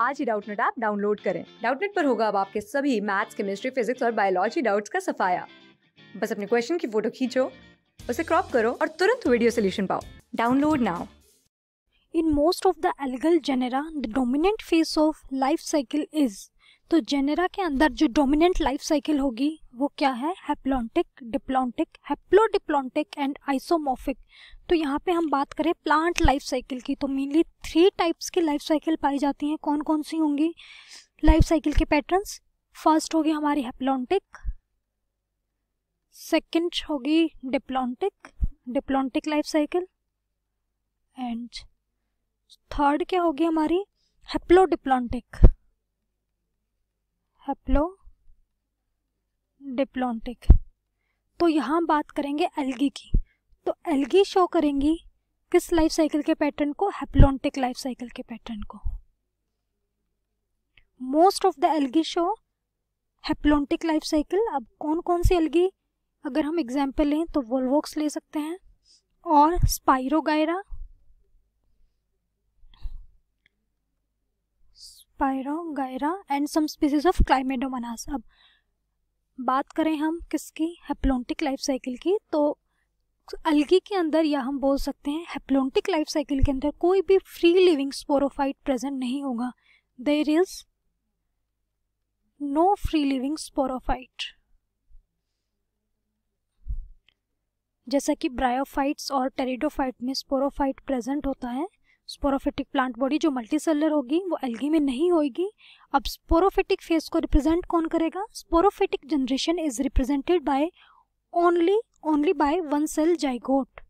आज ही Doubtnut app download करें डाउटनेट पर होगा अब आपके सभी मैथ्स केमिस्ट्री फिजिक्स और बायोलॉजी डाउट्स का सफाया बस अपने क्वेश्चन की फोटो खींचो उसे क्रॉप करो और तुरंत वीडियो सोल्यूशन पाओ download now in most of the algal genera the dominant phase of life cycle is तो जेनेरा के अंदर जो डोमिनेंट लाइफ साइकिल होगी वो क्या है haplontic diplontic haplodiplontic and isomorphic तो यहाँ पे हम बात करें प्लांट लाइफ साइकिल की तो मेनली थ्री टाइप्स की लाइफ साइकिल पाई जाती हैं कौन कौन सी होंगी लाइफ साइकिल के पैटर्न्स फर्स्ट होगी हमारी हेप्लॉन्टिक सेकंड होगी diplontic diplontic life cycle and third क्या होगी हमारी डिप्लॉन्टिक हेप्लो डिप्लॉन्टिक तो यहाँ बात करेंगे एल्गी की तो एलगी शो करेंगी किस लाइफ साइकिल के पैटर्न को हैप्लोन्टिक लाइफ साइकिल के पैटर्न को most of the algae show haplontic life cycle अब कौन कौन सी एलगी अगर हम एग्जाम्पल लें तो वोल्वोक्स ले सकते हैं और Spirogyra and some species of Chlamydomonas अब बात करें हम किसकी हेप्लोंटिक लाइफ साइकिल की तो अलगी के अंदर या हम बोल सकते हैं हेप्लोन्टिक लाइफ साइकिल के अंदर कोई भी फ्री लिविंग स्पोरोफाइट प्रेजेंट नहीं होगा there is no free living sporophyte जैसा कि ब्रायोफाइट्स और टेरिडोफाइट में स्पोरोफाइट प्रेजेंट होता है स्पोरोफिटिक प्लांट बॉडी जो मल्टी सेलर होगी वो एल्गी में नहीं होगी अब स्पोरोफिटिक फेस को रिप्रेजेंट कौन करेगा sporophytic generation is represented by only only by one cell zygote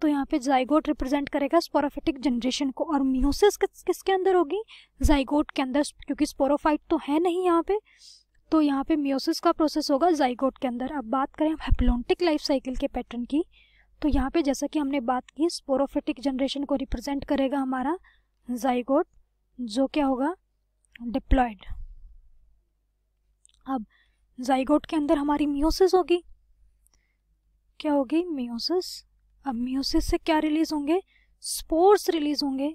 तो यहाँ पे जाइगोट रिप्रेजेंट करेगा स्पोरोफिटिक जनरेशन को और म्यूसिस किस किसके अंदर होगी जाइगोट के अंदर क्योंकि स्पोरोफाइट तो है नहीं यहाँ पे तो यहाँ पे म्यूसिस का प्रोसेस होगा जाइगोट के अंदर अब बात करें हेप्लोन्टिक लाइफ साइकिल के पैटर्न की तो यहाँ पे जैसा कि हमने बात की स्पोरोफिटिक जनरेशन को रिप्रेजेंट करेगा हमारा जाइगोट जो क्या होगा डिप्लॉयड अब जाइगोट के अंदर हमारी म्यूसिस होगी क्या होगी म्यूसिस अब म्यूसिस से क्या रिलीज होंगे स्पोर्स रिलीज होंगे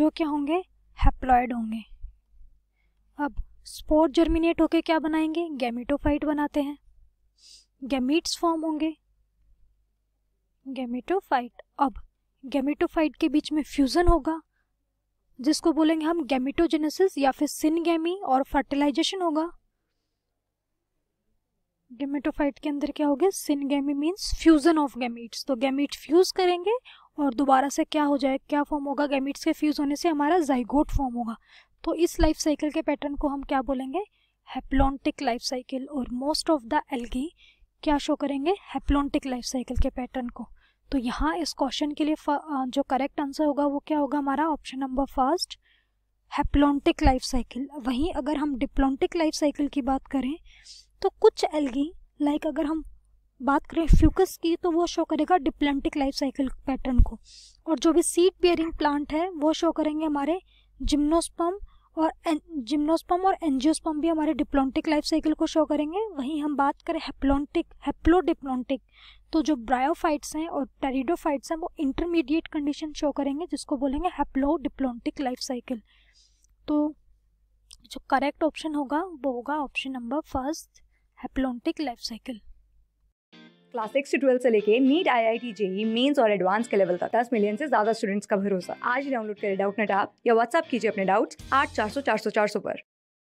जो क्या होंगे हैप्लॉयड होंगे अब स्पोर जर्मिनेट होके क्या बनाएंगे गैमिटोफाइट बनाते हैं गैमिट्स फॉर्म होंगे गैमिटोफाइट अब गैमिटोफाइट के बीच में फ्यूज़न होगा जिसको बोलेंगे हम गैमिटोजेनेसिस या फिर सिनगेमी और फर्टिलाइजेशन होगा गेमेटोफाइट के अंदर क्या हो गया syngamy means fusion of gametes तो गैमिट फ्यूज करेंगे और दोबारा से क्या हो जाए क्या फॉर्म होगा गैमिट्स के फ्यूज होने से हमारा जाइगोट फॉर्म होगा तो इस लाइफ साइकिल के पैटर्न को हम क्या बोलेंगे हैप्लॉन्टिक लाइफ साइकिल और मोस्ट ऑफ द एल्गी क्या शो करेंगे हेप्लोंटिक लाइफ साइकिल के पैटर्न को तो यहाँ इस क्वेश्चन के लिए जो करेक्ट आंसर होगा वो क्या होगा हमारा option number first haplontic life cycle वहीं अगर हम डिप्लॉन्टिक लाइफ साइकिल की बात करें तो कुछ एल्गी लाइक अगर हम बात करें फ्यूकस की तो वो शो करेगा डिप्लेंटिक लाइफ साइकिल पैटर्न को और जो भी सीड बियरिंग प्लांट है वो शो करेंगे हमारे जिम्नोस्पम और जिम्नोस्पम और एनजियोस्पम भी हमारे डिप्लोंटिक लाइफ साइकिल को शो करेंगे वहीं हम बात करें हेप्लोंटिक हेप्लोडिप्लोंटिक तो जो ब्रायोफाइट्स हैं और टेरिडोफाइट्स हैं वो इंटरमीडिएट कंडीशन शो करेंगे जिसको बोलेंगे हेप्लोडिप्लोंटिक लाइफ साइकिल तो जो करेक्ट ऑप्शन होगा वो होगा option number first haplontic life cycle class six से ट्वेल्व से लेके NEET I I T JEE Mains और एडवांस के लेवल तक दस मिलियन से ज्यादा स्टूडेंट्स का भरोसा आज डाउनलोड करें डाउट नेट आप या व्हाट्सअप कीजिए अपने डाउट्स आठ चार सौ चार सौ चार सौ पर